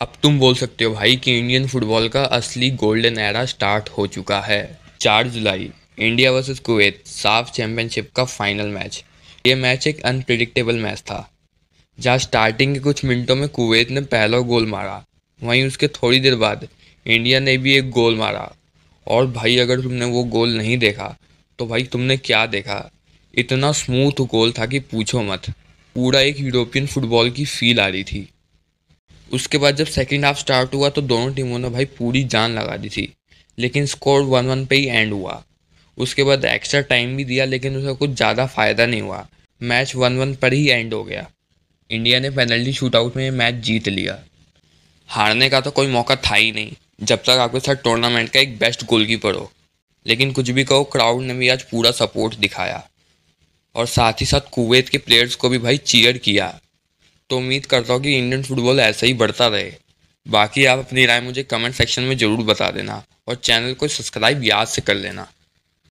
अब तुम बोल सकते हो भाई कि इंडियन फुटबॉल का असली गोल्डन एरा स्टार्ट हो चुका है चार जुलाई India versus Kuwait SAFF championship का फाइनल मैच ये मैच एक अनप्रिडिक्टेबल मैच था जहाँ स्टार्टिंग के कुछ मिनटों में कुवैत ने पहला गोल मारा वहीं उसके थोड़ी देर बाद इंडिया ने भी एक गोल मारा और भाई अगर तुमने वो गोल नहीं देखा तो भाई तुमने क्या देखा इतना स्मूथ गोल था कि पूछो मत पूरा एक यूरोपियन फुटबॉल की फील आ रही थी उसके बाद जब सेकेंड हाफ स्टार्ट हुआ तो दोनों टीमों ने भाई पूरी जान लगा दी थी लेकिन स्कोर वन वन पे ही एंड हुआ उसके बाद एक्स्ट्रा टाइम भी दिया लेकिन उसका कुछ ज़्यादा फ़ायदा नहीं हुआ मैच वन वन पर ही एंड हो गया इंडिया ने पेनल्टी शूटआउट में मैच जीत लिया हारने का तो कोई मौका था ही नहीं जब तक आपके साथ टूर्नामेंट का एक बेस्ट गोलकीपर हो लेकिन कुछ भी कहो क्राउड ने भी आज पूरा सपोर्ट दिखाया और साथ ही साथ कुवैत के प्लेयर्स को भी भाई चीयर किया तो उम्मीद करता हूँ कि इंडियन फुटबॉल ऐसे ही बढ़ता रहे बाकी आप अपनी राय मुझे कमेंट सेक्शन में ज़रूर बता देना और चैनल को सब्सक्राइब याद से कर लेना